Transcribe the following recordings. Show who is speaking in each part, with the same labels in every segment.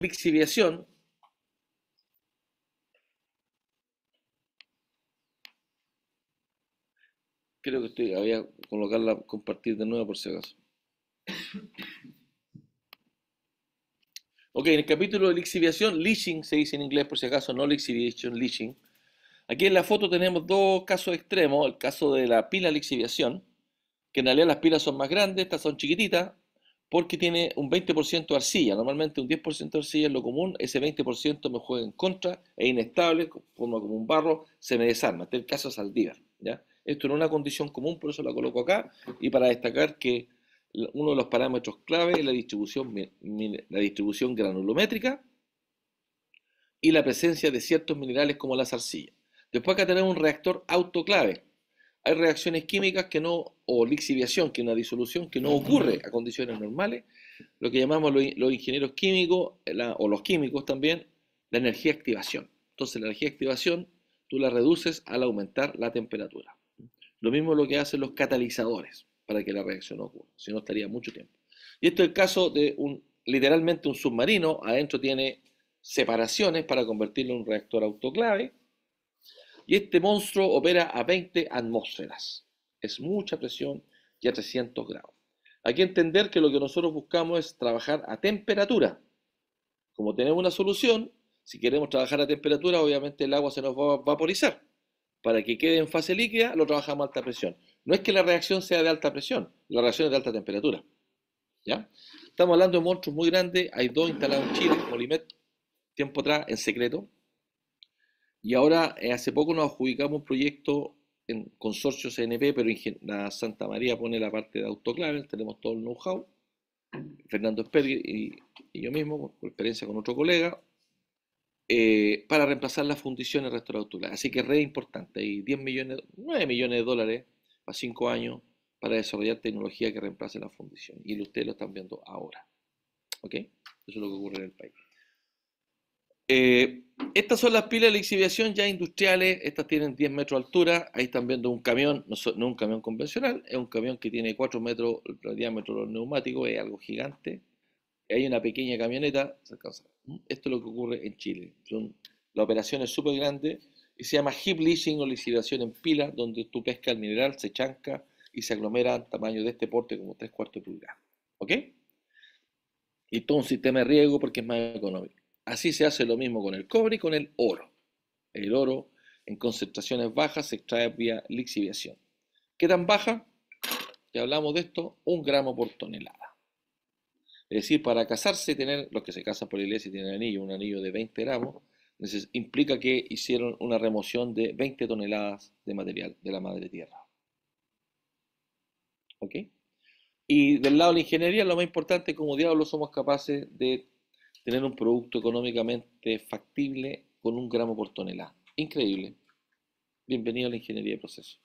Speaker 1: lixiviación creo que estoy, voy a colocarla, compartir de nuevo por si acaso. Ok, en el capítulo de lixiviación, leaching se dice en inglés por si acaso, no lixiviation, leaching. Aquí en la foto tenemos dos casos extremos, el caso de la pila lixiviación, que en realidad las pilas son más grandes, estas son chiquititas, porque tiene un 20% de arcilla. Normalmente un 10% de arcilla es lo común, ese 20% me juega en contra, es inestable, forma como un barro, se me desarma. Este es el caso de Esto no es una condición común, por eso la coloco acá, y para destacar que uno de los parámetros clave es la distribución, la distribución granulométrica y la presencia de ciertos minerales como la arcilla. Después acá tenemos un reactor autoclave, hay reacciones químicas que no, o lixiviación, que es una disolución que no ocurre a condiciones normales, lo que llamamos los, ingenieros químicos, o los químicos también, la energía activación. Entonces la energía activación tú la reduces al aumentar la temperatura. Lo mismo es lo que hacen los catalizadores para que la reacción ocurra, si no estaría mucho tiempo. Y esto es el caso de un, literalmente un submarino, adentro tiene separaciones para convertirlo en un reactor autoclave, y este monstruo opera a 20 atmósferas. Es mucha presión y a 300 grados. Hay que entender que lo que nosotros buscamos es trabajar a temperatura. Como tenemos una solución, si queremos trabajar a temperatura, obviamente el agua se nos va a vaporizar. Para que quede en fase líquida, lo trabajamos a alta presión. No es que la reacción sea de alta presión, la reacción es de alta temperatura. ¿Ya? Estamos hablando de monstruos muy grandes. Hay dos instalados en Chile, Molimet, tiempo atrás, en secreto. Y ahora, eh, hace poco nos adjudicamos un proyecto en consorcio CNP, pero la Santa María pone la parte de autoclaves, tenemos todo el know-how. Fernando Sperger y, yo mismo, por experiencia con otro colega, eh, para reemplazar las fundiciones restauradoras. Así que es re importante. Hay 10 millones, 9 millones de dólares a 5 años para desarrollar tecnología que reemplace la fundición. Y ustedes lo están viendo ahora. ¿Ok? Eso es lo que ocurre en el país. Eh, estas son las pilas de lixiviación ya industriales, estas tienen 10 metros de altura, ahí están viendo un camión, no, un camión convencional, es un camión que tiene 4 metros de diámetro de los neumáticos, es algo gigante. Hay una pequeña camioneta, esto es lo que ocurre en Chile. la operación es súper grande y se llama heap leasing o lixiviación en pila, donde tú pescas el mineral, se chanca y se aglomera al tamaño de este porte como 3 cuartos de pulgada. ¿Ok? Y todo un sistema de riego porque es más económico. Así se hace lo mismo con el cobre y con el oro. El oro en concentraciones bajas se extrae vía lixiviación. ¿Qué tan baja? Ya hablamos de esto, un gramo por tonelada. Es decir, para casarse, tener, los que se casan por iglesia y tienen anillo, un anillo de 20 gramos, implica que hicieron una remoción de 20 toneladas de material de la madre tierra. ¿Ok? Y del lado de la ingeniería, lo más importante, como diablos somos capaces de tener un producto económicamente factible con un gramo por tonelada. Increíble. Bienvenido a la ingeniería de procesos.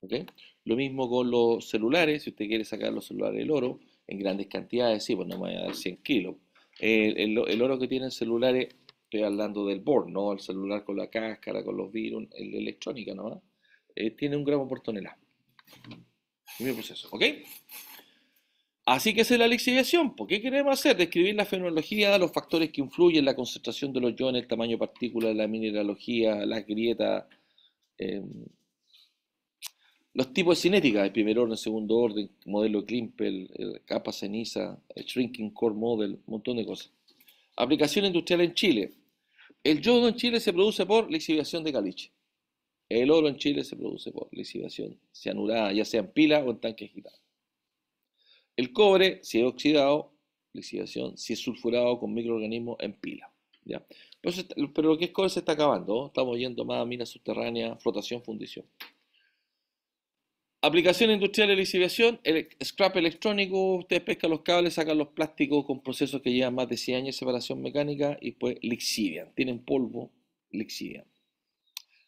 Speaker 1: ¿Okay? Lo mismo con los celulares, si usted quiere sacar los celulares del oro en grandes cantidades, sí, pues no me voy a dar 100 kilos. El, oro que tienen celulares, estoy hablando del board, no el celular con la cáscara, con los virus, el, la electrónica ¿no? Eh, tiene un gramo por tonelada. El proceso, ¿ok? Así que esa es la lixiviación. ¿Por qué queremos hacer? Describir la fenomenología los factores que influyen la concentración de los iones, el tamaño de partículas, la mineralogía, las grietas, em, los tipos de cinética, el primer orden, segundo orden, modelo Klimpel, el capa ceniza, el shrinking core model, un montón de cosas. Aplicación industrial en Chile. El yodo en Chile se produce por lixiviación de caliche. El oro en Chile se produce por lixiviación cianurada, ya sea en pila o en tanques agitado. El cobre, si es oxidado, lixiviación, si es sulfurado con microorganismos, en pila. Pero, lo que es cobre se está acabando, estamos yendo más a minas subterráneas, flotación, fundición. Aplicación industrial de lixiviación, el scrap electrónico, ustedes pescan los cables, sacan los plásticos con procesos que llevan más de 100 años de separación mecánica y pues lixivian, tienen polvo, lixivian.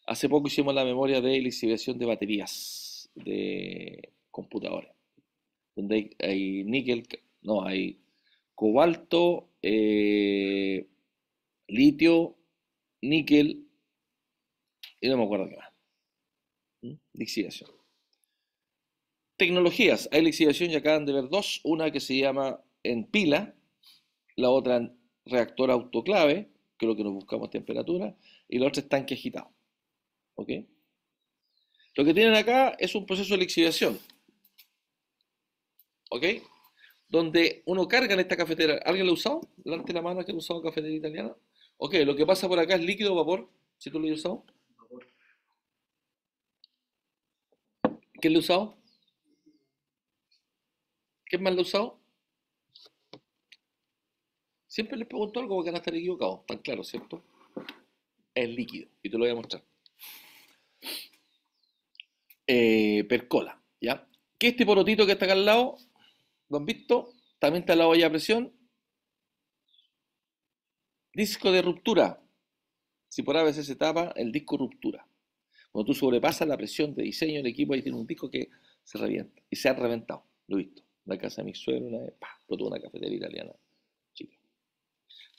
Speaker 1: Hace poco hicimos la memoria de lixiviación de baterías de computadoras donde hay, níquel, no, hay cobalto, eh, litio, níquel y no me acuerdo qué más. ¿Mm? Lixidación. Tecnologías. Hay lixiviación y acaban de ver dos. Una que se llama en pila, la otra en reactor autoclave, que es lo que nos buscamos temperatura, y la otra es tanque agitado. Lo que tienen acá es un proceso de lixiviación. ¿ok? Donde uno carga en esta cafetera. ¿Alguien lo ha usado? Levante la mano que ha usado cafetera italiana. Ok, lo que pasa por acá es líquido o vapor. Si tú lo has usado. Vapor. ¿Quién lo ha usado? ¿Quién más lo ha usado? Siempre les pregunto algo porque van a estar equivocados. Tan claro, ¿cierto? Es líquido. Y te lo voy a mostrar. Eh, percola, ¿ya? Que este porotito que está acá al lado Don Visto, también está la olla a presión. Disco de ruptura. Si por A veces se tapa, el disco ruptura. Cuando tú sobrepasas la presión de diseño del equipo, ahí tiene un disco que se revienta. Y se ha reventado. Lo he visto. La casa de mi suegro, una vez, una cafetería italiana. Chica.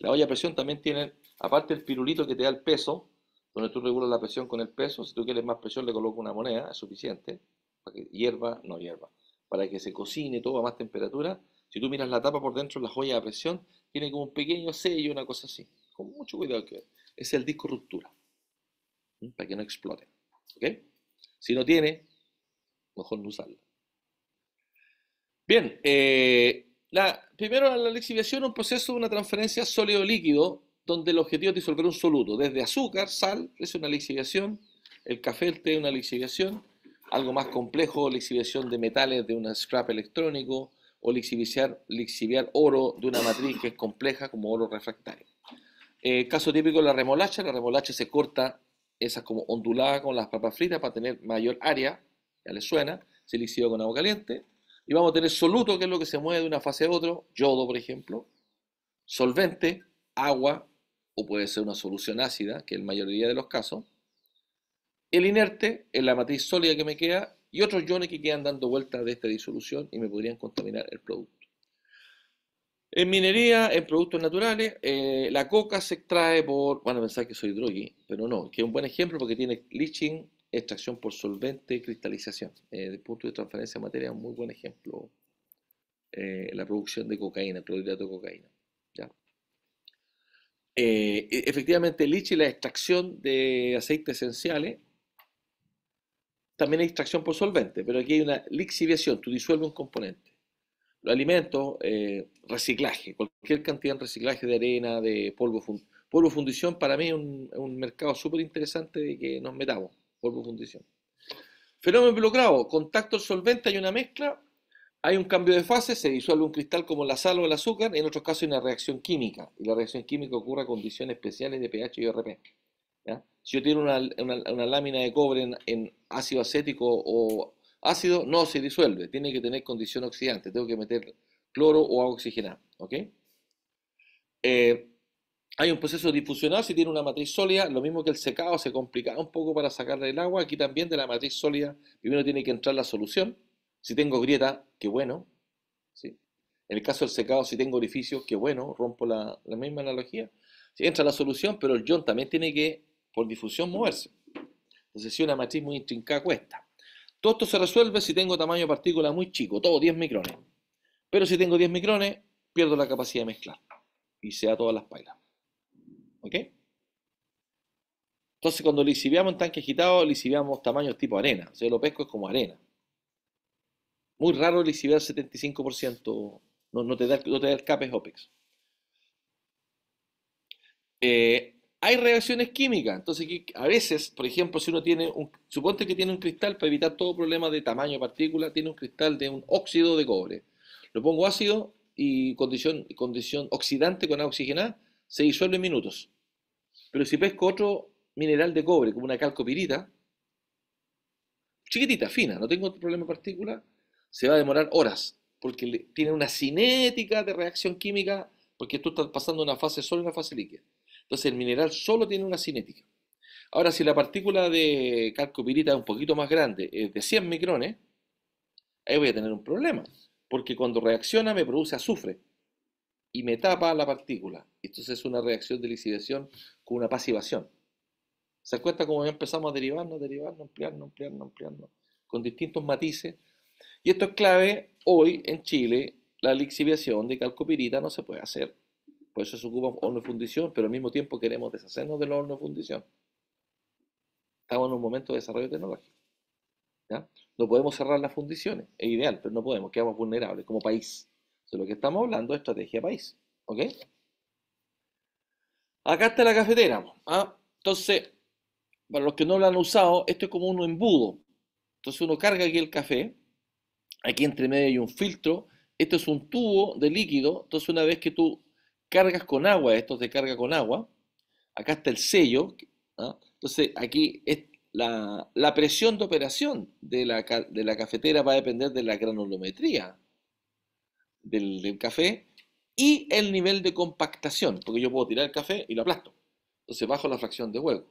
Speaker 1: La olla a presión también tiene, aparte el pirulito que te da el peso, donde tú regulas la presión con el peso. Si tú quieres más presión, le coloco una moneda, es suficiente. Para que hierba, no hierba para que se cocine todo a más temperatura. Si tú miras la tapa por dentro, la joya de presión tiene como un pequeño sello, una cosa así. Con mucho cuidado que es el disco ruptura, para que no explote. ¿ok? Si no tiene, mejor no usarlo. Bien, eh, la, primero la lixiviación es un proceso de una transferencia sólido-líquido donde el objetivo es disolver un soluto, desde azúcar, sal, es una lixiviación, el café, el té, una lixiviación, algo más complejo, la exhibición de metales de un scrap electrónico o lixiviar, lixiviar oro de una matriz que es compleja como oro refractario. Eh, caso típico la remolacha, la remolacha se corta, esas como ondulada con las papas fritas para tener mayor área, ya le suena, se lixivia con agua caliente, y vamos a tener soluto, que es lo que se mueve de una fase a otra, yodo por ejemplo, solvente, agua, o puede ser una solución ácida, que es la mayoría de los casos, el inerte es la matriz sólida que me queda y otros iones que quedan dando vueltas de esta disolución y me podrían contaminar el producto. En minería, en productos naturales, eh, la coca se extrae por, Bueno, a pensar que soy drogui, pero no, que es un buen ejemplo porque tiene leaching, extracción por solvente, y cristalización. Eh, punto de transferencia de materia, un muy buen ejemplo eh, la producción de cocaína, clorhidrato de cocaína. ¿ya? Eh, e, efectivamente, el leaching, la extracción de aceites esenciales, también hay extracción por solvente, pero aquí hay una lixiviación, tú disuelves un componente. lo alimentos, eh, reciclaje, cualquier cantidad de reciclaje de arena, de polvo, fundición, para mí es un, mercado súper interesante de que nos metamos, polvo fundición. Fenómeno involucrado, contacto al solvente, hay una mezcla, hay un cambio de fase, se disuelve un cristal como la sal o el azúcar, en otros casos hay una reacción química, y la reacción química ocurre a condiciones especiales de pH y RP. Si yo tiro una, lámina de cobre en, ácido acético o ácido, no se disuelve, tiene que tener condición oxidante, tengo que meter cloro o agua oxigenada. ¿ok? Eh, hay un proceso difusional, si tiene una matriz sólida, lo mismo que el secado, se complica un poco para sacarle el agua. Aquí también de la matriz sólida, primero tiene que entrar la solución. Si tengo grieta, qué bueno. En el caso del secado, si tengo orificios, qué bueno, rompo la, la misma analogía. Si entra la solución, pero el ion también tiene que por difusión moverse. Entonces, si una matriz muy intrincada cuesta. Todo esto se resuelve si tengo tamaño de partícula muy chico, todo 10 micrones. Pero si tengo 10 micrones, pierdo la capacidad de mezclar y se da todas las pailas. ¿Ok? Entonces, cuando lisiviamos en tanque agitado, lisiviamos tamaños tipo arena. O sea, lo pesco es como arena. Muy raro lisiviar 75%. No, te da, no te OPEX. Eh, hay reacciones químicas. Entonces, a veces, por ejemplo, si uno tiene un, suponte que tiene un cristal para evitar todo problema de tamaño de partícula, tiene un cristal de un óxido de cobre. Lo pongo ácido y condición, condición oxidante con agua oxigenada, se disuelve en minutos. Pero si pesco otro mineral de cobre, como una calcopirita, chiquitita, fina, no tengo problema de partícula, se va a demorar horas, porque tiene una cinética de reacción química, porque tú estás pasando una fase sólida y una fase líquida. Entonces el mineral solo tiene una cinética. Ahora, si la partícula de calcopirita es un poquito más grande, es de 100 micrones, ahí voy a tener un problema, porque cuando reacciona me produce azufre y me tapa la partícula. Esto es una reacción de lixiviación con una pasivación. ¿Se acuesta como ya empezamos a derivarnos, derivarnos, ampliarnos, ampliarnos, ampliarnos, con distintos matices? Y esto es clave. Hoy en Chile la lixiviación de calcopirita no se puede hacer por eso se ocupa horno de fundición, pero al mismo tiempo queremos deshacernos del horno de fundición. Estamos en un momento de desarrollo tecnológico. No podemos cerrar las fundiciones, es ideal, pero no podemos, quedamos vulnerables como país. De lo que estamos hablando es estrategia país. ¿Ok? Acá está la cafetera. ¿ah? Entonces, para los que no lo han usado, esto es como un embudo. Entonces uno carga aquí el café, aquí entre medio hay un filtro, esto es un tubo de líquido, entonces una vez que tú cargas con agua, estos de carga con agua. Acá está el sello. ¿ah? Entonces, aquí es la, presión de operación de la, de la, cafetera va a depender de la granulometría del, café y el nivel de compactación, porque yo puedo tirar el café y lo aplasto. Entonces bajo la fracción de hueco.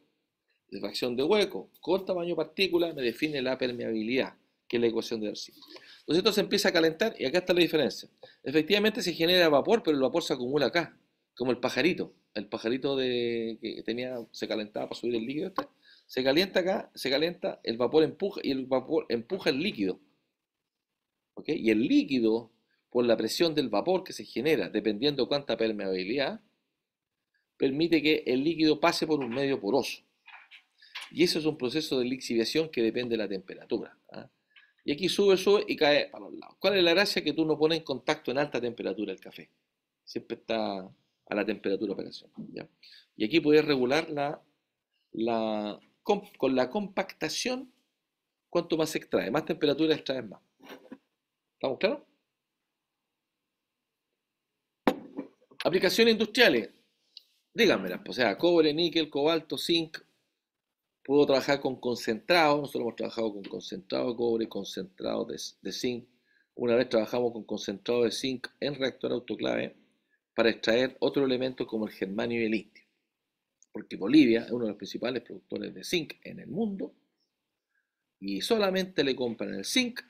Speaker 1: La fracción de hueco con tamaño partícula me define la permeabilidad que es la ecuación de Darcy. Entonces esto se empieza a calentar y acá está la diferencia. Efectivamente se genera vapor, pero el vapor se acumula acá, como el pajarito. El pajarito de, que tenía, se calentaba para subir el líquido. Este. Se calienta acá, se calienta, el vapor empuja y el vapor empuja el líquido. ¿Ok? Y el líquido, por la presión del vapor que se genera, dependiendo cuánta permeabilidad, permite que el líquido pase por un medio poroso. Y eso es un proceso de lixiviación que depende de la temperatura. ¿ah? Y aquí sube, sube y cae para los lados. ¿Cuál es la gracia? Que tú no pones en contacto en alta temperatura el café. Siempre está a la temperatura operación. Y aquí puedes regular la, con, la compactación cuánto más se extrae. Más temperatura extraes más. ¿Estamos claros? Aplicaciones industriales. Díganmelas, pues, o sea, cobre, níquel, cobalto, zinc, pudo trabajar con concentrado, nosotros hemos trabajado con concentrado de cobre, concentrado de, zinc. Una vez trabajamos con concentrado de zinc en reactor autoclave para extraer otro elemento como el germanio y el litio. Porque Bolivia es uno de los principales productores de zinc en el mundo y solamente le compran el zinc.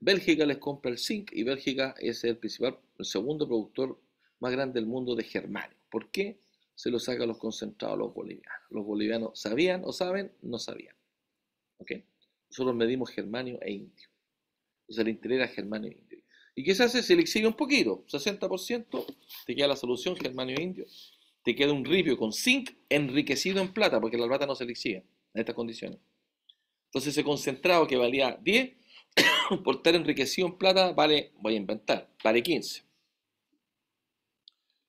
Speaker 1: Bélgica les compra el zinc y Bélgica es el principal, el segundo productor más grande del mundo de germanio. ¿Por qué? se lo saca a los concentrados, los bolivianos. Los bolivianos sabían o saben, no sabían. ¿Ok? Nosotros medimos germanio e indio. Entonces el interés era germanio e indio. ¿Y qué se hace? Se le exige un poquito, 60%, te queda la solución germanio e indio. Te queda un ripio con zinc enriquecido en plata, porque la plata no se le exige en estas condiciones. Entonces ese concentrado que valía 10, por estar enriquecido en plata, vale, voy a inventar, vale 15.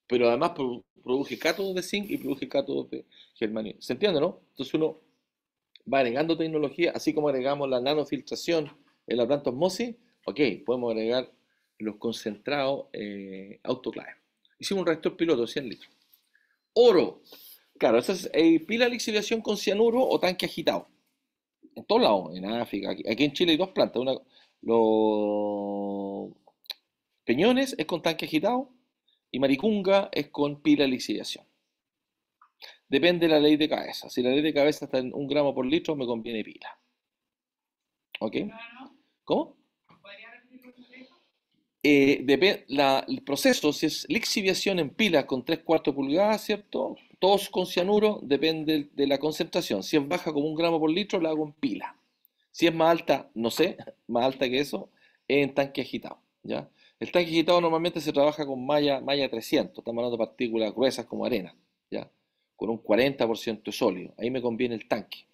Speaker 1: Pero además por, produce cátodos de zinc y produce cátodos de germanio. ¿Se entiende, no? Entonces uno va agregando tecnología, así como agregamos la nanofiltración en la planta osmosis, ok, podemos agregar los concentrados eh, autoclaves. Hicimos un reactor piloto de 100 litros. Oro. Claro, esa es eh, pila de lixiviación con cianuro o tanque agitado. En todos lados, en África, aquí, en Chile hay dos plantas. los Peñones es con tanque agitado y maricunga es con pila lixiviación. Depende de la ley de cabeza. Si la ley de cabeza está en un gramo por litro, me conviene pila. ¿Ok? ¿Cómo? Eh, depende, la, el proceso, si es lixiviación en pila con 3 cuartos pulgadas, ¿cierto? Todos con cianuro, depende de la concentración. Si es baja como un gramo por litro, la hago en pila. Si es más alta, no sé, más alta que eso, en tanque agitado. ¿ya? El tanque agitado normalmente se trabaja con malla, 300, estamos hablando de partículas gruesas como arena, ¿ya? con un 40% de sólido. Ahí me conviene el tanque.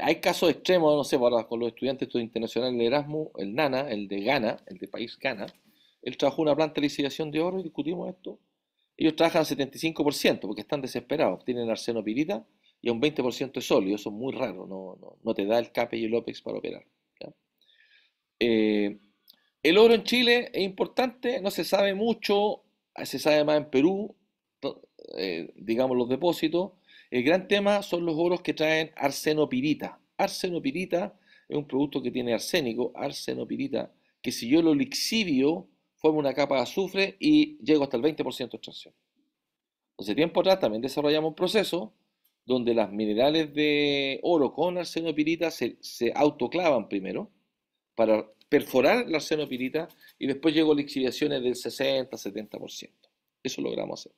Speaker 1: Hay casos extremos, no sé, para, con los estudiantes internacionales de Erasmus, el NANA, el de Ghana, el de país Ghana, él trabajó una planta de licitación de oro y discutimos esto. Ellos trabajan 75% porque están desesperados, tienen arsenopirita y un 20% de sólido, eso es muy raro, no, te da el CAPE y el OPEX para operar. Eh, el oro en Chile es importante, no se sabe mucho, se sabe más en Perú, eh, digamos los depósitos. El gran tema son los oros que traen arsenopirita. Arsenopirita es un producto que tiene arsénico, arsenopirita, que si yo lo lixivio, forma una capa de azufre y llego hasta el 20% de extracción. Entonces, tiempo atrás también desarrollamos un proceso donde las minerales de oro con arsenopirita se autoclavan primero para perforar la arsenopirita y después llegó a lixiviaciones del 60-70%. Eso logramos hacer.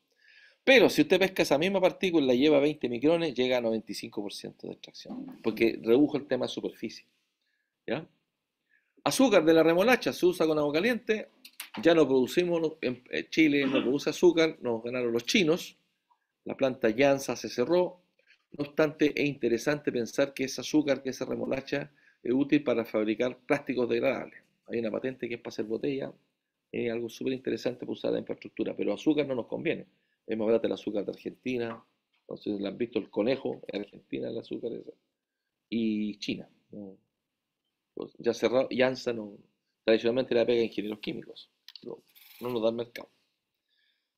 Speaker 1: Pero si usted pesca esa misma partícula y la lleva 20 micrones, llega a 95% de extracción, porque redujo el tema de superficie. Azúcar de la remolacha se usa con agua caliente, ya no producimos, en Chile no produce azúcar, nos ganaron los chinos, la planta Llanza se cerró, no obstante es interesante pensar que ese azúcar, que esa remolacha, es útil para fabricar plásticos degradables. Hay una patente que es para hacer botella, es algo súper interesante para usar la infraestructura, pero azúcar no nos conviene. Hemos más el azúcar de Argentina, Entonces, sé han visto, el conejo, en Argentina el azúcar esa. Y China. Pues ya cerrado, Yansa no, tradicionalmente la pega ingenieros químicos, no, no nos da el mercado.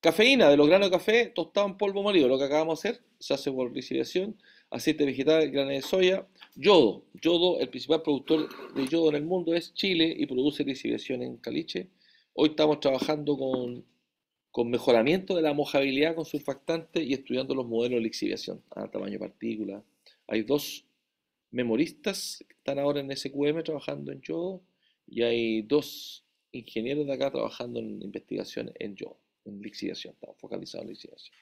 Speaker 1: Cafeína, de los granos de café, tostado en polvo molido, lo que acabamos de hacer, se hace por licitación. aceite vegetal, Granos de soya, Yodo. Yodo, el principal productor de yodo en el mundo es Chile y produce lixiviación en Caliche. Hoy estamos trabajando con, mejoramiento de la mojabilidad con surfactantes y estudiando los modelos de lixiviación a tamaño partícula. Hay dos memoristas que están ahora en SQM trabajando en yodo y hay dos ingenieros de acá trabajando en investigación en yodo, en lixiviación, estamos focalizados en lixiviación.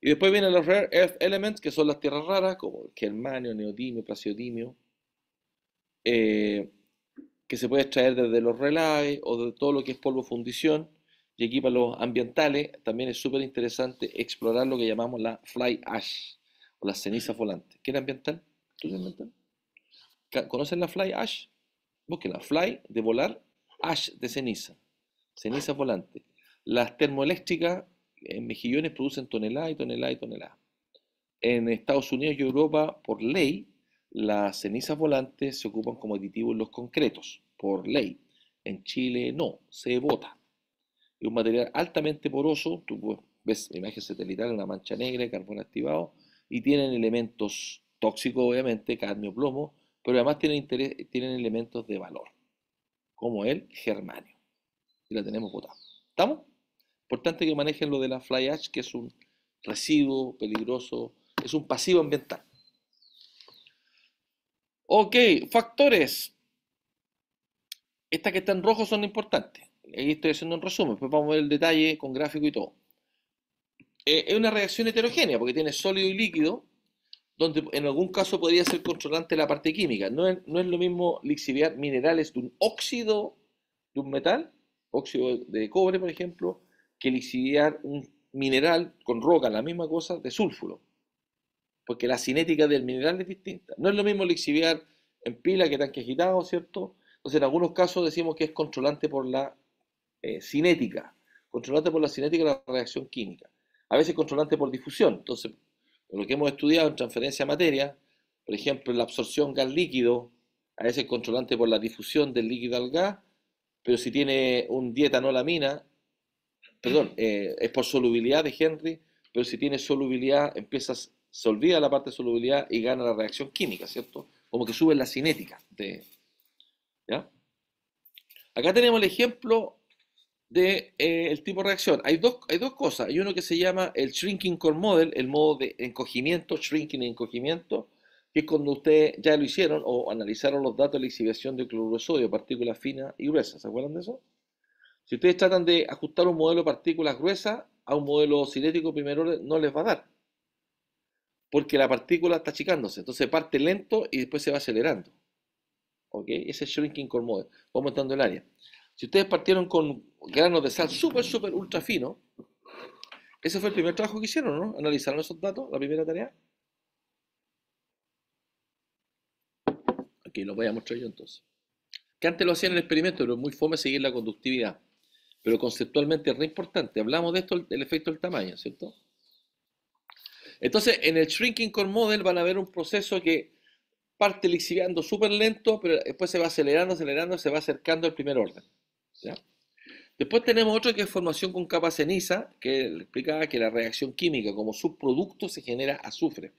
Speaker 1: Y después vienen los Rare Earth Elements, que son las tierras raras, como el germanio, neodimio, praseodimio eh, que se puede extraer desde los relaves o de todo lo que es polvo fundición. Y aquí para los ambientales también es súper interesante explorar lo que llamamos la fly ash, o la ceniza volante. ¿Qué es ambiental? ¿Tú ambiental? ¿Conocen la fly ash? La fly de volar, ash de ceniza, ceniza volante. Las termoeléctricas en mejillones producen toneladas y toneladas y toneladas. En Estados Unidos y Europa, por ley, las cenizas volantes se ocupan como aditivo en los concretos, por ley. En Chile no, se bota. Es un material altamente poroso, tú pues, ves imagen satelital, una mancha negra, carbón activado, y tienen elementos tóxicos, obviamente, cadmio, plomo, pero además tienen, elementos de valor, como el germanio. Y la tenemos botada. ¿Estamos? Importante que manejen lo de la fly ash, que es un residuo peligroso, es un pasivo ambiental. Ok, factores. Estas que están rojo son importantes. Ahí estoy haciendo un resumen, después pues vamos a ver el detalle con gráfico y todo. Eh, es una reacción heterogénea porque tiene sólido y líquido, donde en algún caso podría ser controlante la parte química. No es, no es lo mismo lixiviar minerales de un óxido de un metal, óxido de cobre, por ejemplo, que lixiviar un mineral con roca, la misma cosa, de sulfuro. Porque la cinética del mineral es distinta. No es lo mismo lixiviar en pila que tanque agitado, ¿cierto? Entonces, en algunos casos decimos que es controlante por la eh, cinética. Controlante por la cinética de la reacción química. A veces controlante por difusión. Entonces, lo que hemos estudiado en transferencia de materia, por ejemplo, la absorción gas líquido, a veces controlante por la difusión del líquido al gas, pero si tiene un dietanolamina, perdón, eh, es por solubilidad de Henry, pero si tiene solubilidad, empiezas, se olvida la parte de solubilidad y gana la reacción química, ¿cierto? Como que sube la cinética de... ¿ya? Acá tenemos el ejemplo del de, eh, el tipo de reacción. Hay dos, hay dos cosas. Hay uno que se llama el shrinking core model, el modo de encogimiento, shrinking y encogimiento, que es cuando ustedes ya lo hicieron o analizaron los datos de la exhibición de cloruro partículas finas y gruesas. ¿Se acuerdan de eso? Si ustedes tratan de ajustar un modelo de partículas gruesas a un modelo cinético primer no les va a dar. Porque la partícula está achicándose. Entonces parte lento y después se va acelerando. ¿Ok? Ese shrinking core model. Va aumentando el área. Si ustedes partieron con granos de sal súper, súper, ultra fino, ese fue el primer trabajo que hicieron, ¿no? Analizaron esos datos, la primera tarea. Aquí los voy a mostrar yo entonces. Que antes lo hacían en el experimento, pero es muy fome seguir la conductividad pero conceptualmente es re importante. Hablamos de esto, del efecto del tamaño, ¿cierto? Entonces, en el Shrinking Core Model van a ver un proceso que parte lixiviando súper lento, pero después se va acelerando, acelerando, se va acercando al primer orden. Después tenemos otro que es formación con capa ceniza, que explicaba que la reacción química como subproducto se genera azufre.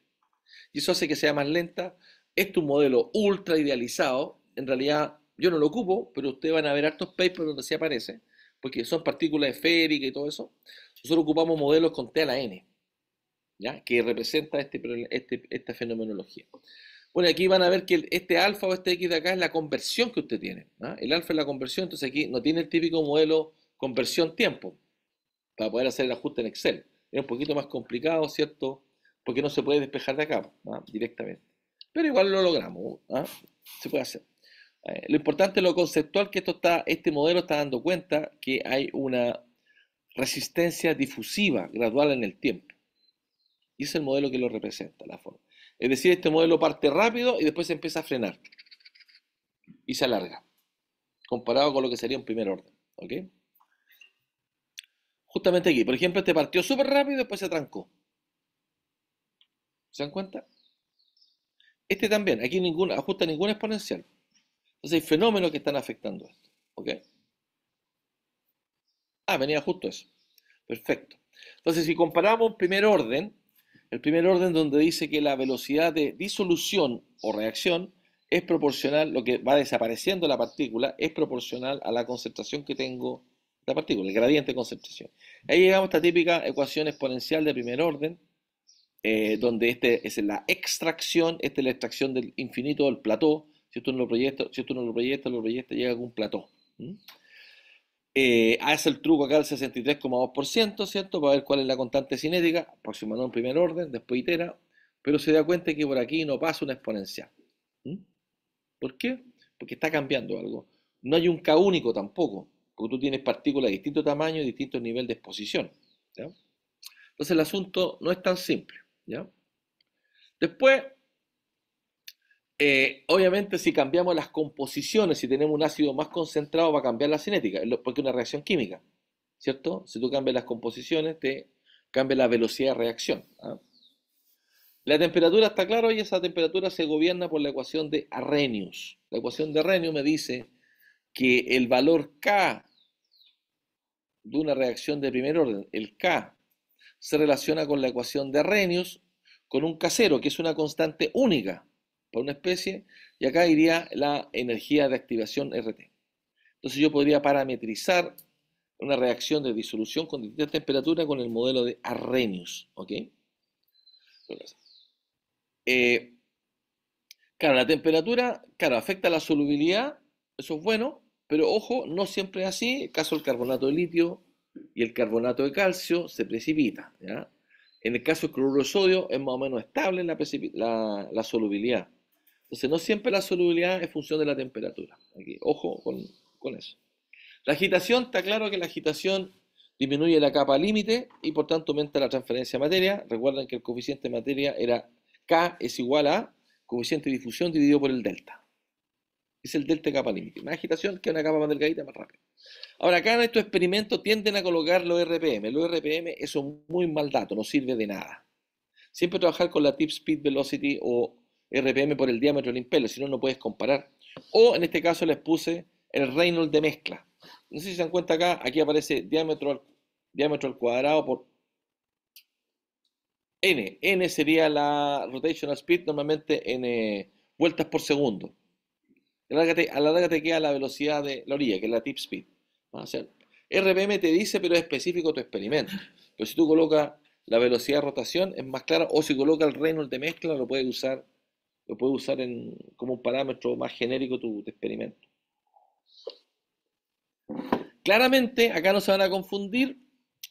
Speaker 1: Y eso hace que sea más lenta. Este es un modelo ultra idealizado. En realidad yo no lo ocupo, pero ustedes van a ver hartos papers donde se aparece porque son partículas esféricas y todo eso, nosotros ocupamos modelos con T a la N, ¿ya? que representa este, este, esta fenomenología. Bueno, aquí van a ver que este alfa o este X de acá es la conversión que usted tiene. ¿ah? El alfa es la conversión, entonces aquí no tiene el típico modelo conversión-tiempo para poder hacer el ajuste en Excel. Es un poquito más complicado, ¿cierto? Porque no se puede despejar de acá ¿ah? directamente. Pero igual lo logramos, ¿ah? se puede hacer. Eh, lo importante lo conceptual que esto está, este modelo está dando cuenta que hay una resistencia difusiva gradual en el tiempo. Y es el modelo que lo representa, la forma. Es decir, este modelo parte rápido y después se empieza a frenar. Y se alarga. Comparado con lo que sería un primer orden. ¿Ok? Justamente aquí. Por ejemplo, este partió súper rápido y después se trancó. ¿Se dan cuenta? Este también. Aquí ningún, ajusta ningún exponencial. Entonces hay fenómenos que están afectando esto. ¿Ok? Ah, venía justo eso. Perfecto. Entonces, si comparamos primer orden, el primer orden donde dice que la velocidad de disolución o reacción es proporcional, lo que va desapareciendo la partícula es proporcional a la concentración que tengo la partícula, el gradiente de concentración. Ahí llegamos a esta típica ecuación exponencial de primer orden, eh, donde este es la extracción, esta es la extracción del infinito del plató, si tú no lo proyectas, lo proyectas, llega a algún plató. Eh, hace el truco acá del 63,2%, ¿cierto? Para ver cuál es la constante cinética, aproximando en primer orden, después itera, pero se da cuenta que por aquí no pasa una exponencial. ¿Por qué? Porque está cambiando algo. No hay un K único tampoco, porque tú tienes partículas de distinto tamaño y distinto nivel de exposición. Entonces el asunto no es tan simple. ¿ya? Después, eh, obviamente, si cambiamos las composiciones, si tenemos un ácido más concentrado, va a cambiar la cinética, porque es una reacción química, ¿cierto? Si tú cambias las composiciones, te cambia la velocidad de reacción. ¿ah? La temperatura está claro y esa temperatura se gobierna por la ecuación de Arrhenius. La ecuación de Arrhenius me dice que el valor K de una reacción de primer orden, el K, se relaciona con la ecuación de Arrhenius con un K0, que es una constante única para una especie, y acá iría la energía de activación RT. Entonces yo podría parametrizar una reacción de disolución con distintas temperatura con el modelo de Arrhenius. ¿ok? Eh, claro, la temperatura, claro, afecta la solubilidad, eso es bueno, pero ojo, no siempre es así. En el caso del carbonato de litio y el carbonato de calcio se precipita. En el caso del cloruro de sodio es más o menos estable la solubilidad. Entonces, no siempre la solubilidad es función de la temperatura. ojo con, eso. La agitación, está claro que la agitación disminuye la capa límite y por tanto aumenta la transferencia de materia. Recuerden que el coeficiente de materia era K es igual a coeficiente de difusión dividido por el delta. Es el delta capa límite. Más agitación que una capa más delgadita, más rápido. Ahora, acá en estos experimentos tienden a colocar los RPM. Los RPM es muy mal dato, no sirve de nada. Siempre trabajar con la tip speed velocity o RPM por el diámetro del impelo, si no, no puedes comparar. O en este caso les puse el Reynolds de mezcla. No sé si se dan cuenta acá, aquí aparece diámetro al, diámetro al cuadrado por n. n sería la rotational speed, normalmente en eh, vueltas por segundo. A la, larga te queda la velocidad de la orilla, que es la tip speed. RPM te dice, pero es específico tu experimento. Pero si tú colocas la velocidad de rotación, es más clara. O si colocas el Reynolds de mezcla, lo puedes usar lo puedes usar como un parámetro más genérico tu, tu, experimento. Claramente, acá no se van a confundir,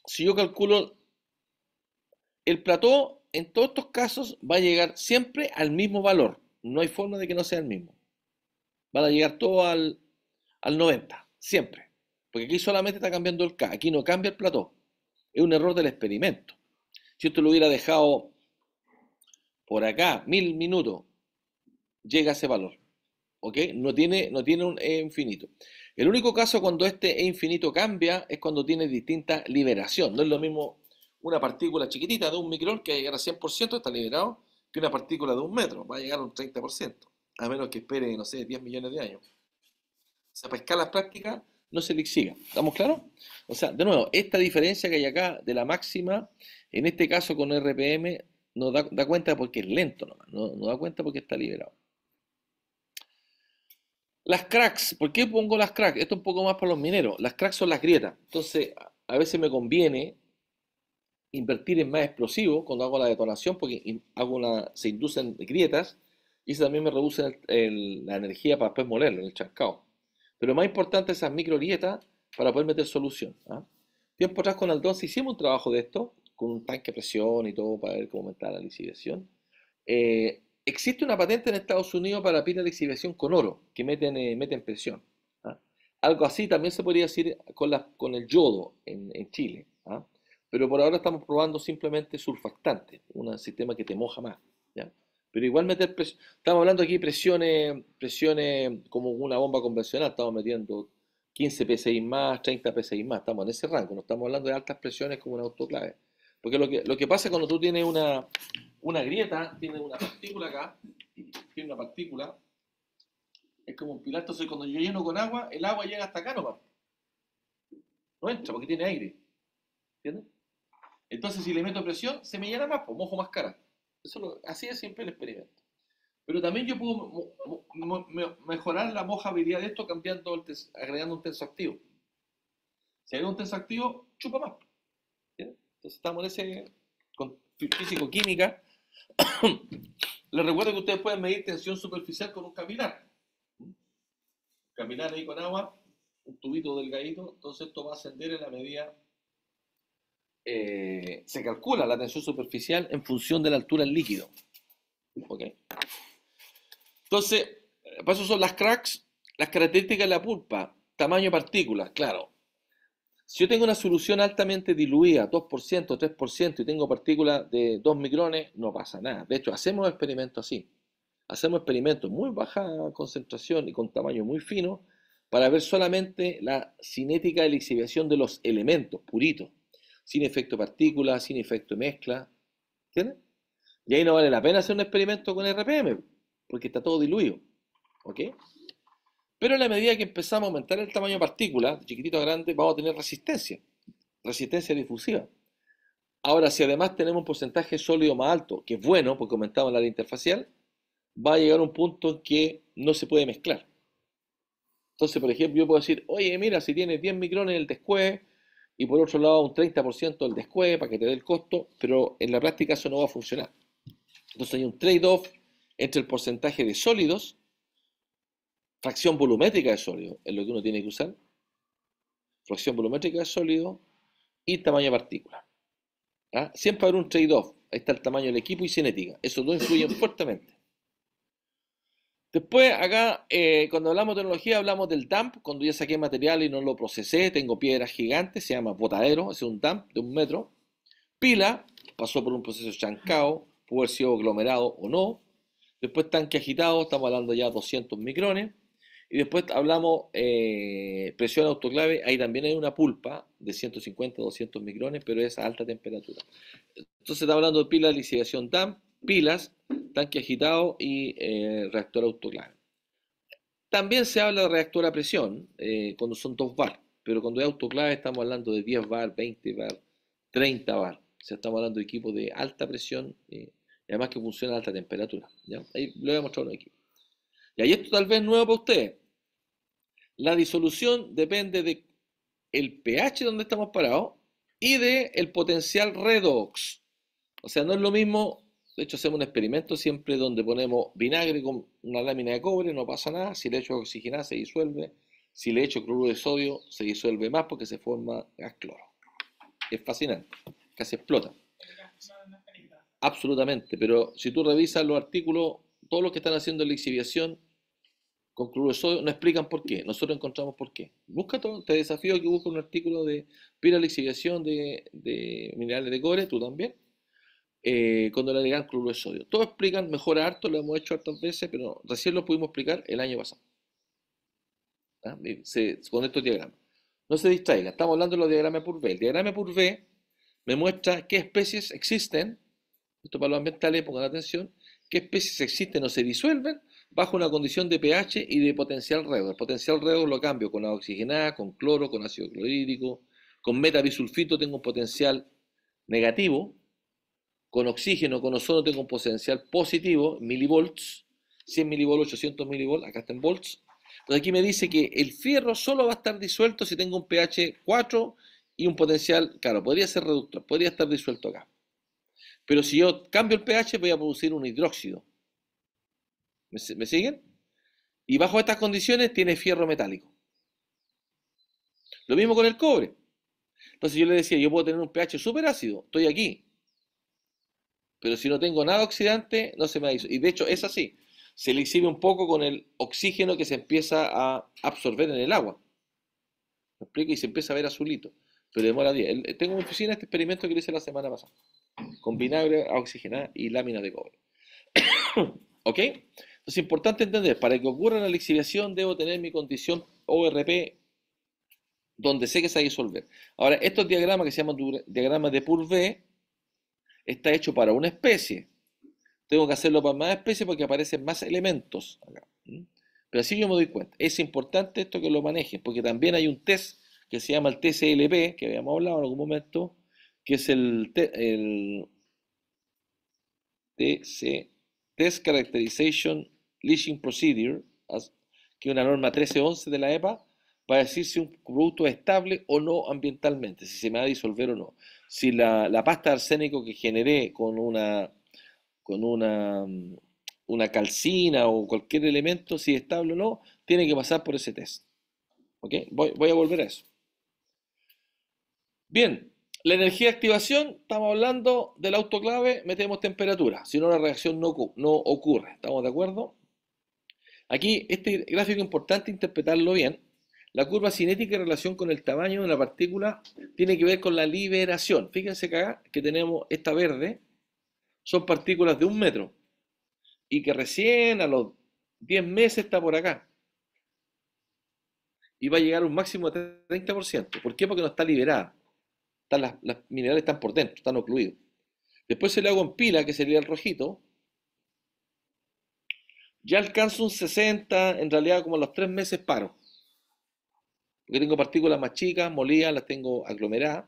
Speaker 1: si yo calculo el plató, en todos estos casos va a llegar siempre al mismo valor. No hay forma de que no sea el mismo. Van a llegar todos al, al 90, siempre. Porque aquí solamente está cambiando el K, aquí no cambia el plató. Es un error del experimento. Si usted lo hubiera dejado por acá, mil minutos, llega a ese valor. ¿Ok? No tiene, no tiene un E infinito. El único caso cuando este E infinito cambia es cuando tiene distinta liberación. No es lo mismo una partícula chiquitita de un micrón que va a llegar a 100%, está liberado, que una partícula de un metro, va a llegar a un 30%, a menos que espere, no sé, 10 millones de años. O sea, para escalas prácticas no se le exiga, ¿Estamos claros? O sea, de nuevo, esta diferencia que hay acá de la máxima, en este caso con RPM, no da, cuenta porque es lento no, no da cuenta porque está liberado. Las cracks, ¿por qué pongo las cracks? Esto es un poco más para los mineros. Las cracks son las grietas. Entonces, a veces me conviene invertir en más explosivos cuando hago la detonación, porque hago se inducen grietas y eso también me reduce la energía para después molerlo en el chascado. Pero lo más importante esas micro grietas para poder meter solución. ¿ah? Tiempo atrás con 12 hicimos un trabajo de esto, con un tanque de presión y todo para ver cómo aumentar la lixiviación. Eh, Existe una patente en Estados Unidos para pilas de exhibición con oro, que meten, eh, presión. ¿ah? Algo así también se podría decir con, la, con el yodo en, Chile. ¿ah? Pero por ahora estamos probando simplemente surfactante, un sistema que te moja más. ¿ya? Pero igual meter presión. Estamos hablando aquí de presiones, presiones como una bomba convencional, estamos metiendo 15 PSI más, 30 PSI más, estamos en ese rango, no estamos hablando de altas presiones como una autoclave. Porque lo que, lo que pasa cuando tú tienes una, grieta, tienes una partícula acá, tiene una partícula, es como un pilar. Entonces, cuando yo lleno con agua, el agua llega hasta acá, ¿no? va. No entra porque tiene aire. ¿Entiendes? Entonces, si le meto presión, se me llena más, pues mojo más cara. Eso lo, así es siempre el experimento. Pero también yo puedo mejorar la mojabilidad de esto cambiando agregando un tenso activo. Si hay un tenso activo, chupa más. Entonces estamos en ese, con físico-química. Les recuerdo que ustedes pueden medir tensión superficial con un caminar. Caminar ahí con agua, un tubito delgadito, entonces esto va a ascender en la medida... Eh, se calcula la tensión superficial en función de la altura del líquido. Entonces, eh, para eso son las cracks, las características de la pulpa, tamaño de partículas, claro. Si yo tengo una solución altamente diluida, 2%, 3%, y tengo partículas de 2 micrones, no pasa nada. De hecho, hacemos experimentos así. Hacemos experimentos muy baja concentración y con tamaño muy fino para ver solamente la cinética de la exhibición de los elementos puritos, sin efecto partícula, sin efecto mezcla. ¿Entiendes? Y ahí no vale la pena hacer un experimento con RPM, porque está todo diluido. ¿Ok? Pero a la medida que empezamos a aumentar el tamaño de partículas, de chiquitito a grande, vamos a tener resistencia, resistencia difusiva. Ahora, si además tenemos un porcentaje sólido más alto, que es bueno porque aumentamos la área interfacial, va a llegar un punto en que no se puede mezclar. Entonces, por ejemplo, yo puedo decir, oye, mira, si tienes 10 micrones el descueve y por otro lado un 30% del descueve para que te dé el costo, pero en la práctica eso no va a funcionar. Entonces hay un trade-off entre el porcentaje de sólidos Fracción volumétrica de sólido es lo que uno tiene que usar. Fracción volumétrica de sólido y tamaño de partícula. ¿ah? Siempre habrá un trade-off. Ahí está el tamaño del equipo y cinética. Eso dos influyen fuertemente. Después, acá, eh, cuando hablamos de tecnología, hablamos del dump. Cuando ya saqué material y no lo procesé, tengo piedras gigantes, se llama botadero, es un dump de un metro. Pila, pasó por un proceso chancado, pudo haber sido aglomerado o no. Después, tanque agitado, estamos hablando ya de 200 micrones. Y después hablamos de eh, presión autoclave, ahí también hay una pulpa de 150 200 micrones, pero es a alta temperatura. Entonces está hablando de pilas de lixiviación TAM, pilas, tanque agitado y eh, reactor autoclave. También se habla de reactor a presión eh, cuando son 2 bar, pero cuando es autoclave estamos hablando de 10 bar, 20 bar, 30 bar. O sea, estamos hablando de equipos de alta presión y además que funciona a alta temperatura. Ahí lo voy a mostrar un equipo. Y ahí esto tal vez es nuevo para ustedes. La disolución depende de pH donde estamos parados y de potencial redox. O sea, no es lo mismo, de hecho hacemos un experimento siempre donde ponemos vinagre con una lámina de cobre, no pasa nada, si le echo oxigenado se disuelve, si le echo cloruro de sodio se disuelve más porque se forma gas cloro. Es fascinante, casi explota. Absolutamente, pero si tú revisas los artículos, todos los que están haciendo la exhibición sodio, no explican por qué, nosotros encontramos por qué. Busca todo, te desafío que busques un artículo de piralixiviación de, de minerales de cobre, tú también, cuando le digan cloruro de sodio. Todo explican, mejora harto, lo hemos hecho hartas veces, pero recién lo pudimos explicar el año pasado. ¿Ah? con estos diagramas. No se distraigan, estamos hablando de los diagramas por B. El diagrama por B me muestra qué especies existen, esto para los ambientales, pongan atención, qué especies existen o se disuelven bajo una condición de pH y de potencial redox. El potencial redox lo cambio con la oxigenada, con cloro, con ácido clorhídrico, con metabisulfito tengo un potencial negativo, con oxígeno, con ozono tengo un potencial positivo, milivolts, 100 milivolts, 800 milivolts, acá está en volts. Entonces aquí me dice que el fierro solo va a estar disuelto si tengo un pH 4 y un potencial, claro, podría ser reductor, podría estar disuelto acá. Pero si yo cambio el pH voy a producir un hidróxido, ¿Me, siguen? Y bajo estas condiciones tiene fierro metálico. Lo mismo con el cobre. Entonces yo le decía, yo puedo tener un pH súper ácido, estoy aquí. Pero si no tengo nada oxidante, no se me hizo. Y de hecho es así. Se le exhibe un poco con el oxígeno que se empieza a absorber en el agua. ¿Me explico? Y se empieza a ver azulito. Pero demora 10. Eh, tengo en mi oficina este experimento que le hice la semana pasada. Con vinagre a oxigenar y lámina de cobre. ¿Ok? Entonces, importante entender, para que ocurra la lixiviación debo tener mi condición ORP donde sé que se va a disolver. Ahora, estos diagramas que se llaman diagramas de PURV está hecho para una especie. Tengo que hacerlo para más especies porque aparecen más elementos Pero así yo me doy cuenta. Es importante esto que lo manejen porque también hay un test que se llama el TCLP, que habíamos hablado en algún momento, que es el, el TC, Test Characterization Leaching Procedure, que es una norma 1311 de la EPA, para decir si un producto es estable o no ambientalmente, si se me va a disolver o no. Si la, pasta de arsénico que generé con una con una, una calcina o cualquier elemento, si es estable o no, tiene que pasar por ese test. ¿Ok? Voy, a volver a eso. Bien, la energía de activación, estamos hablando del autoclave, metemos temperatura, si no la reacción no ocurre, ¿estamos de acuerdo? Aquí, este gráfico es importante interpretarlo bien. La curva cinética en relación con el tamaño de la partícula tiene que ver con la liberación. Fíjense que acá que tenemos esta verde, son partículas de un metro y que recién a los 10 meses está por acá. Y va a llegar un máximo de 30%. ¿Por qué? Porque no está liberada. las, las minerales están por dentro, están ocluidos. Después se le hago en pila, que sería el rojito, ya alcanzo un 60, en realidad como los tres meses paro. Porque tengo partículas más chicas, molidas, las tengo aglomeradas.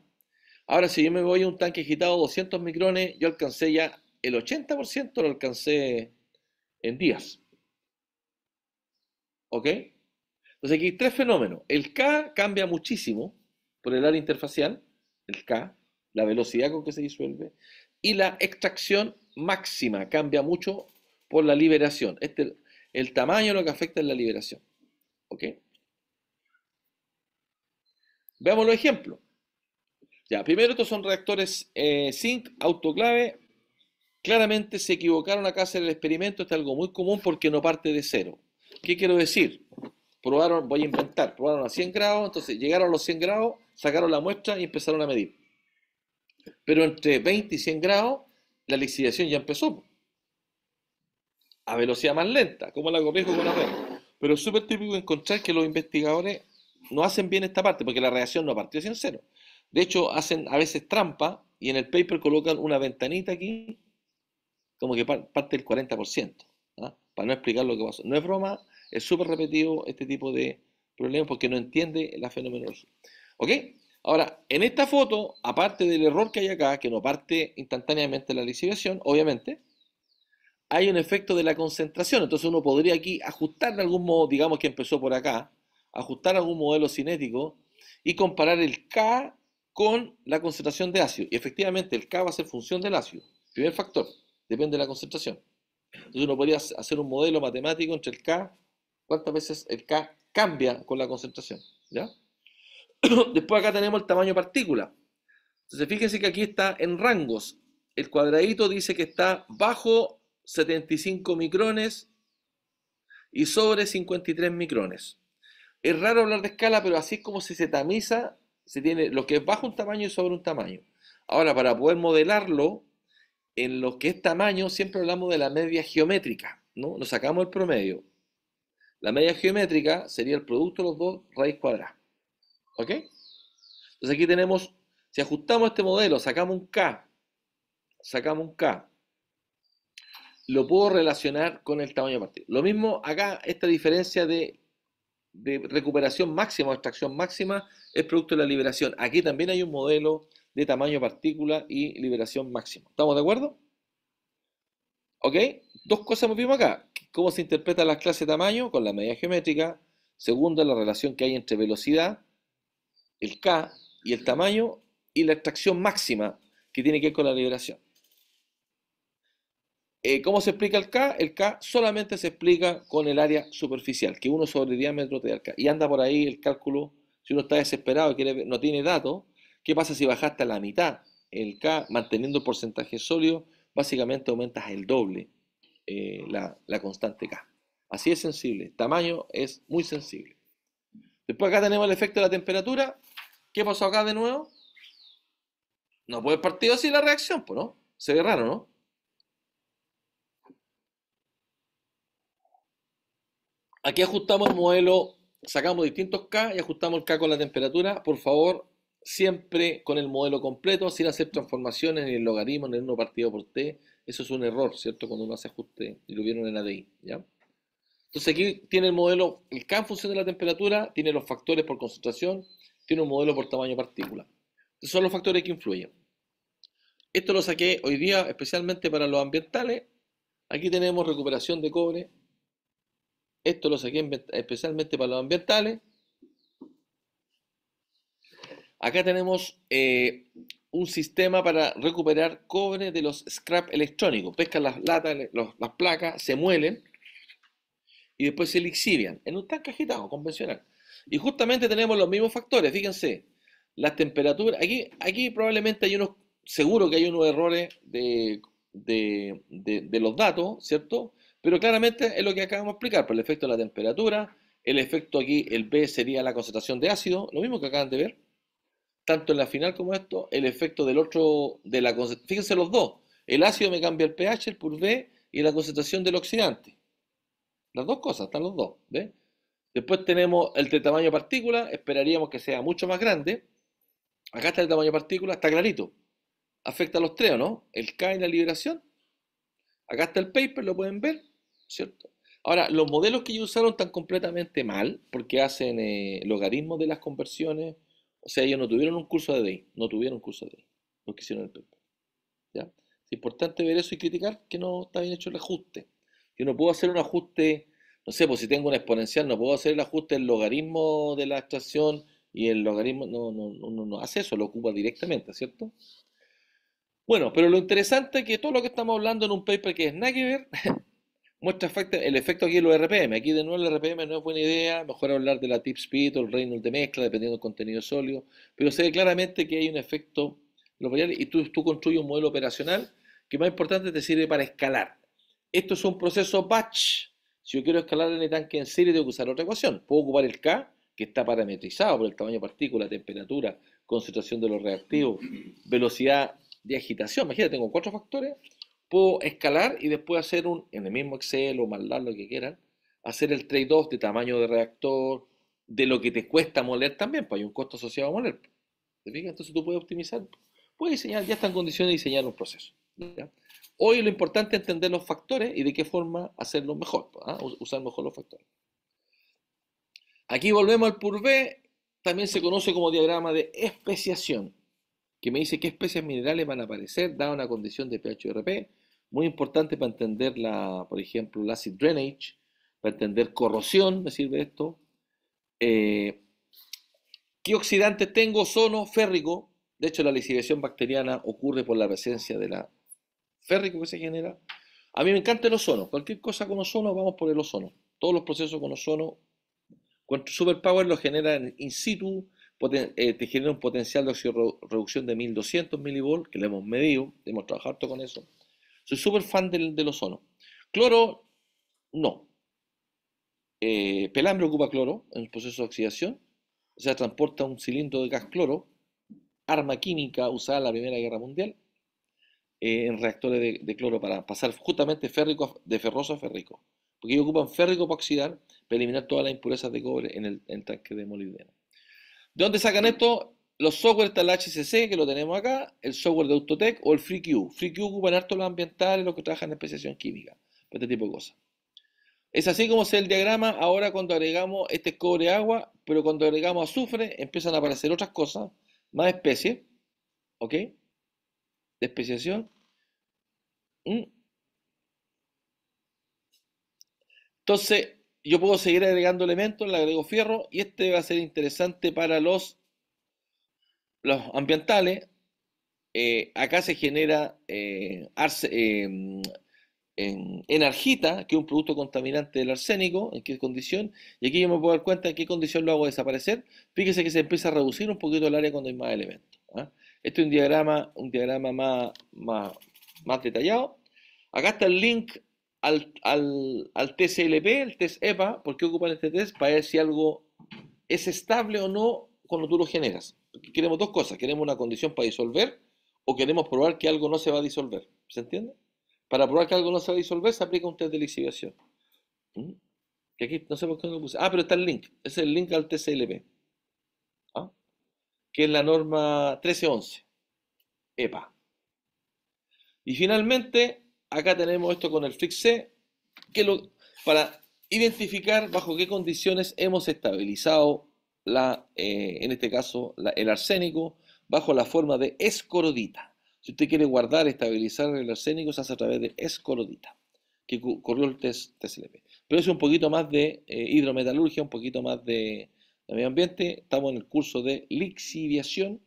Speaker 1: Ahora, si yo me voy a un tanque agitado 200 micrones, yo alcancé ya el 80%, lo alcancé en días. ¿Ok? Entonces aquí hay tres fenómenos. El K cambia muchísimo por el área interfacial, el K, la velocidad con que se disuelve, y la extracción máxima cambia mucho por la liberación. Este, el tamaño lo que afecta es la liberación. ¿Ok? Veamos los ejemplos. Ya, primero estos son reactores eh, zinc autoclave. Claramente se equivocaron acá hacer el experimento, esto es algo muy común porque no parte de cero. ¿Qué quiero decir? Probaron, voy a inventar, probaron a 100 grados, entonces llegaron a los 100 grados, sacaron la muestra y empezaron a medir. Pero entre 20 y 100 grados, la lixiviación ya empezó a velocidad más lenta. como la corrijo con la red. Pero es súper típico encontrar que los investigadores no hacen bien esta parte, porque la reacción no partió sin cero. De hecho, hacen a veces trampa y en el paper colocan una ventanita aquí, como que parte del 40%, ¿ah? para no explicar lo que pasó. No es broma, es súper repetido este tipo de problemas porque no entiende la fenomenología. ¿Ok? Ahora, en esta foto, aparte del error que hay acá, que no parte instantáneamente la lixiviación, obviamente, hay un efecto de la concentración. Entonces uno podría aquí ajustar de algún modo, digamos que empezó por acá, ajustar algún modelo cinético y comparar el K con la concentración de ácido. Y efectivamente el K va a ser función del ácido. Primer factor, depende de la concentración. Entonces uno podría hacer un modelo matemático entre el K, cuántas veces el K cambia con la concentración. ¿ya? Después acá tenemos el tamaño partícula. Entonces fíjense que aquí está en rangos. El cuadradito dice que está bajo 75 micrones y sobre 53 micrones. Es raro hablar de escala, pero así es como si se tamiza, se tiene lo que es bajo un tamaño y sobre un tamaño. Ahora, para poder modelarlo, en lo que es tamaño, siempre hablamos de la media geométrica, ¿no? Nos sacamos el promedio. La media geométrica sería el producto de los dos raíz cuadrada. ¿Ok? Entonces aquí tenemos, si ajustamos este modelo, sacamos un K, sacamos un K, lo puedo relacionar con el tamaño de Lo mismo acá, esta diferencia de, recuperación máxima o extracción máxima es producto de la liberación. Aquí también hay un modelo de tamaño partícula y liberación máxima. ¿Estamos de acuerdo? ¿Ok? Dos cosas vimos acá. Cómo se interpreta la clase tamaño con la medida geométrica. Segundo, la relación que hay entre velocidad, el K y el tamaño. Y la extracción máxima que tiene que ver con la liberación. Eh, ¿Cómo se explica el K? El K solamente se explica con el área superficial, que uno sobre el diámetro te da K. Y anda por ahí el cálculo, si uno está desesperado y no tiene datos, ¿qué pasa si bajaste hasta la mitad? El K, manteniendo el porcentaje sólido, básicamente aumentas el doble eh, la, la constante K. Así es sensible, tamaño es muy sensible. Después acá tenemos el efecto de la temperatura. ¿Qué pasó acá de nuevo? No puede partir así la reacción, pues, ¿no? Se ve raro, ¿no? Aquí ajustamos el modelo, sacamos distintos K y ajustamos el K con la temperatura. Por favor, siempre con el modelo completo, sin hacer transformaciones en el logaritmo, en el 1 partido por T. Eso es un error, ¿cierto? Cuando uno hace ajuste y lo vieron en ADI. ¿ya? Entonces aquí tiene el modelo, el K en función de la temperatura, tiene los factores por concentración, tiene un modelo por tamaño partícula. Esos son los factores que influyen. Esto lo saqué hoy día especialmente para los ambientales. Aquí tenemos recuperación de cobre, esto lo saqué especialmente para los ambientales. Acá tenemos eh, un sistema para recuperar cobre de los scrap electrónicos. Pescan las latas, las placas, se muelen y después se lixivian en un tanque agitado convencional. Y justamente tenemos los mismos factores, fíjense, las temperaturas, aquí, aquí probablemente hay unos, seguro que hay unos errores de los datos, ¿cierto? Pero claramente es lo que acabamos de explicar, por pues, el efecto de la temperatura, el efecto aquí, el B sería la concentración de ácido, lo mismo que acaban de ver, tanto en la final como esto, el efecto del otro, de la fíjense los dos, el ácido me cambia el pH, el por B y la concentración del oxidante. Las dos cosas, están los dos. Después tenemos el de tamaño de partícula, esperaríamos que sea mucho más grande. Acá está el tamaño de partícula, está clarito. Afecta a los tres, ¿no? El K y la liberación. Acá está el paper, lo pueden ver. ¿cierto? Ahora, los modelos que ellos usaron están completamente mal porque hacen eh, logaritmos de las conversiones. O sea, ellos no tuvieron un curso de DI, no tuvieron un curso de DI, lo que hicieron el paper Es importante ver eso y criticar que no está bien hecho el ajuste. Yo no puedo hacer un ajuste, no sé, pues si tengo una exponencial, no puedo hacer el ajuste del logaritmo de la extracción y el logaritmo no, no, hace eso, lo ocupa directamente, ¿cierto? Bueno, pero lo interesante es que todo lo que estamos hablando en un paper que es nada Muestra el efecto aquí de los RPM. Aquí de nuevo el RPM no es buena idea, mejor hablar de la tip speed o el Reynolds de mezcla, dependiendo del contenido sólido, pero se ve claramente que hay un efecto los y tú, tú construyes un modelo operacional que más importante te sirve para escalar. Esto es un proceso batch. Si yo quiero escalar en el tanque en serie, tengo que usar otra ecuación. Puedo ocupar el K, que está parametrizado por el tamaño de partícula, temperatura, concentración de los reactivos, velocidad de agitación. Imagínate, tengo cuatro factores puedo escalar y después hacer un, en el mismo Excel o mandar lo que quieran, hacer el trade-off de tamaño de reactor, de lo que te cuesta moler también, pues hay un costo asociado a moler. Pues. Entonces tú puedes optimizar, pues. puedes diseñar, ya está en condiciones de diseñar un proceso. Hoy lo importante es entender los factores y de qué forma hacerlo mejor, pues, ¿ah? usar mejor los factores. Aquí volvemos al PURB, también se conoce como diagrama de especiación que me dice qué especies minerales van a aparecer dada una condición de ph muy importante para entender, la, por ejemplo, el acid drainage, para entender corrosión, me sirve esto. Eh, ¿Qué oxidantes tengo? Ozono, férrico. De hecho, la licivación bacteriana ocurre por la presencia de la férrico que se genera. A mí me encanta el ozono. Cualquier cosa con ozono, vamos por el ozono. Todos los procesos con ozono, con superpower lo generan in situ, eh, te genera un potencial de reducción de 1200 mV que lo hemos medido, hemos trabajado con eso. Soy súper fan del, ozono. Cloro, no. Eh, pelambre ocupa cloro en el proceso de oxidación, o sea, transporta un cilindro de gas cloro, arma química usada en la Primera Guerra Mundial, eh, en reactores de, cloro para pasar justamente férrico de ferroso a férrico, porque ellos ocupan férrico para oxidar, para eliminar todas las impurezas de cobre en el, en tanque de molibdeno. ¿De dónde sacan esto? Los software está el HCC, que lo tenemos acá, el software de Autotech o el FreeQ. FreeQ ocupan harto los ambientales, los que trabajan en especiación química, este tipo de cosas. Es así como se el diagrama. Ahora cuando agregamos este cobre agua, pero cuando agregamos azufre, empiezan a aparecer otras cosas, más especies, ¿ok? De especiación. Mm. Entonces, yo puedo seguir agregando elementos, le agrego fierro y este va a ser interesante para los, ambientales. Eh, acá se genera eh, em, en, que es un producto contaminante del arsénico, en qué condición, y aquí yo me puedo dar cuenta en qué condición lo hago desaparecer. Fíjese que se empieza a reducir un poquito el área cuando hay más elementos. ¿ah? Este es un diagrama, un diagrama más, más detallado. Acá está el link al, al, el test EPA, ¿por qué ocupan este test? Para ver si algo es estable o no cuando tú lo generas. queremos dos cosas, queremos una condición para disolver o queremos probar que algo no se va a disolver. ¿Se entiende? Para probar que algo no se va a disolver se aplica un test de licitación. ¿Mm? Que aquí no sé por qué no lo puse. Ah, pero está el link. Es el link al TCLP. ¿Ah? Que es la norma 1311. EPA. Y finalmente, acá tenemos esto con el fixe, que lo, para identificar bajo qué condiciones hemos estabilizado, la, eh, en este caso, el arsénico bajo la forma de escorodita. Si usted quiere guardar, estabilizar el arsénico, se hace a través de escorodita, que corrió el test Pero es un poquito más de eh, hidrometalurgia, un poquito más de, medio ambiente. Estamos en el curso de lixiviación,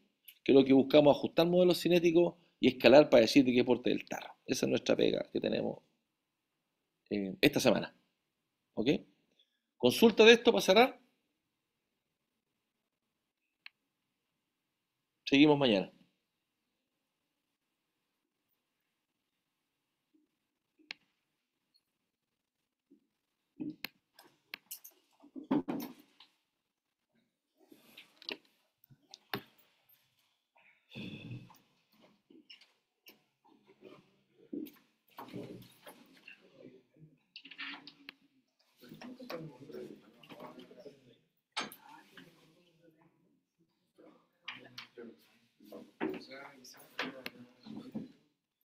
Speaker 1: que es lo que buscamos ajustar modelos cinéticos y escalar para decir de qué porte del tar. Esa es nuestra pega que tenemos eh, esta semana. ¿Ok? Consulta de esto pasará. Seguimos mañana.